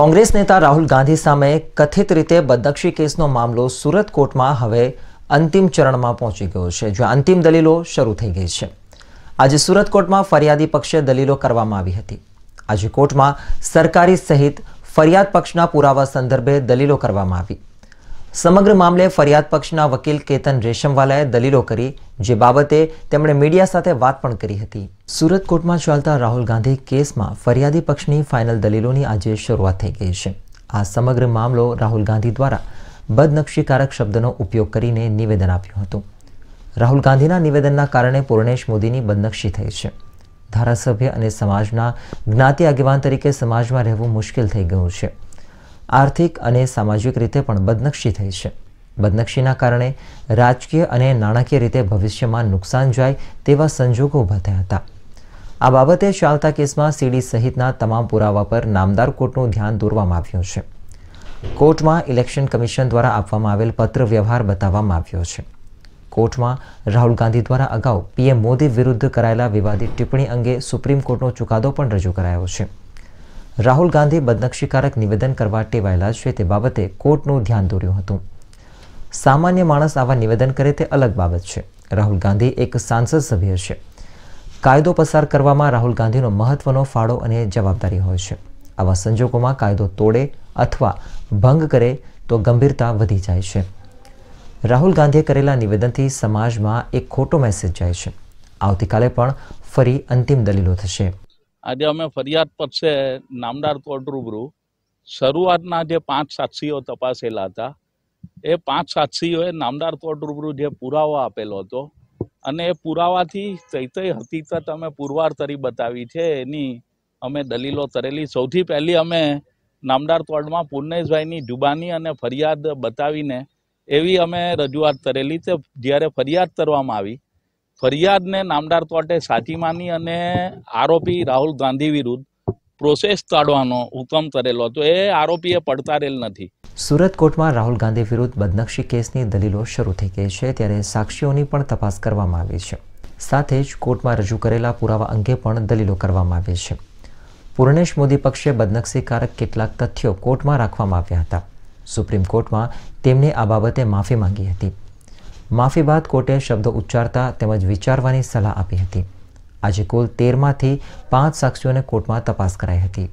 કોંગ્રેસ નેતા રાહુલ ગાંધી સામે કથિત રીતે બદક્ષી કેસનો મામલો સુરત કોર્ટમાં હવે અંતિમ ચરણમાં પહોંચી ગયો છે જો અંતિમ દલીલો શરૂ થઈ ગઈ છે આજે સુરત કોર્ટમાં ફરિયાદી પક્ષે દલીલો કરવામાં આવી હતી આજે કોર્ટમાં સરકારી સહિત ફરિયાદ પક્ષના પુરાવા સંદર્ભે દલીલો કરવામાં આવી સમગ્ર મામલે ફરિયાદ પક્ષના વકીલ કેતન રેશમવાલાએ દલીલો કરી જે બાબતે તેમણે મીડિયા સાથે વાત પણ કરી હતી સુરત કોર્ટમાં ચાલતા રાહુલ ગાંધી કેસમાં ફરિયાદી પક્ષની ફાઇનલ દલીલોની આજે શરૂઆત થઈ ગઈ છે આ સમગ્ર મામલો રાહુલ ગાંધી દ્વારા બદનક્ષીકારક શબ્દનો ઉપયોગ કરીને નિવેદન આપ્યું હતું રાહુલ ગાંધીના નિવેદનના કારણે પૂર્ણેશ મોદીની બદનક્ષી થઈ છે ધારાસભ્ય અને સમાજના જ્ઞાતિ આગેવાન તરીકે સમાજમાં રહેવું મુશ્કેલ થઈ ગયું છે આર્થિક અને સામાજિક રીતે પણ બદનક્ષી થઈ છે બદનક્ષીના કારણે રાજકીય અને નાણાકીય રીતે ભવિષ્યમાં નુકસાન જાય તેવા સંજોગો ઊભા થયા હતા આ બાબતે ચાલતા કેસમાં સીડી સહિતના તમામ પુરાવા પર નામદાર કોર્ટનું ધ્યાન દોરવામાં આવ્યું છે કોર્ટમાં ઇલેક્શન કમિશન દ્વારા આપવામાં આવેલ પત્ર વ્યવહાર બતાવવામાં આવ્યો છે કોર્ટમાં રાહુલ ગાંધી દ્વારા અગાઉ પીએમ મોદી વિરુદ્ધ કરાયેલા વિવાદિત ટિપ્પણી અંગે સુપ્રીમ કોર્ટનો ચુકાદો પણ રજૂ કરાયો છે રાહુલ ગાંધી બદનક્ષીકારક નિવેદન કરવા ટેવાયેલા છે તે બાબતે કોર્ટનું ધ્યાન દોર્યું હતું સામાન્ય માણસ આવા નિવેદન કરે તે અલગ બાબત છે રાહુલ ગાંધી એક સાંસદ સભ્ય છે કાયદો પસાર કરવામાં રાહુલ ગાંધીનો મહત્વનો ફાળો અને જવાબદારી હોય છે આવા સંજોગોમાં કાયદો તોડે અથવા ભંગ કરે તો ગંભીરતા વધી જાય છે રાહુલ ગાંધીએ કરેલા નિવેદનથી સમાજમાં એક ખોટો મેસેજ જાય છે આવતીકાલે પણ ફરી અંતિમ દલીલો થશે આજે અમે ફરિયાદ પડશે નામદાર કોર્ટ રૂબરૂ શરૂઆતના જે પાંચ સાક્ષીઓ તપાસેલા હતા એ પાંચ સાક્ષીઓએ નામદાર કોર્ટ રૂબરૂ જે પુરાવો આપેલો હતો અને એ પુરાવાથી તઈ તઈ હકીકત અમે પુરવાર તરી બતાવી છે એની અમે દલીલો કરેલી સૌથી પહેલી અમે નામદાર કોર્ટમાં પૂર્ણેશભાઈની જુબાની અને ફરિયાદ બતાવીને એવી અમે રજૂઆત કરેલી તે જ્યારે ફરિયાદ કરવામાં આવી ફરિયાદને નામદાર કોર્ટે સાચી માની અને આરોપી રાહુલ ગાંધી વિરુદ્ધ પ્રોસેસ તાડવાનો હુકમ કરેલો હતો એ આરોપીએ પડકારેલ નથી સુરત કોર્ટમાં રાહુલ ગાંધી વિરુદ્ધ બદનક્ષી કેસની દલીલો શરૂ થઈ ગઈ છે ત્યારે સાક્ષીઓની પણ તપાસ કરવામાં આવી છે સાથે જ કોર્ટમાં રજૂ કરેલા પુરાવા અંગે પણ દલીલો કરવામાં આવી છે પૂર્ણેશ મોદી પક્ષે બદનક્ષીકારક કેટલાક તથ્યો કોર્ટમાં રાખવામાં આવ્યા હતા સુપ્રીમ કોર્ટમાં તેમણે આ બાબતે માફી માંગી હતી માફી બાદ કોર્ટે શબ્દો ઉચ્ચારતા તેમજ વિચારવાની સલાહ આપી હતી આજે કુલ તેરમાંથી પાંચ સાક્ષીઓને કોર્ટમાં તપાસ કરાઈ હતી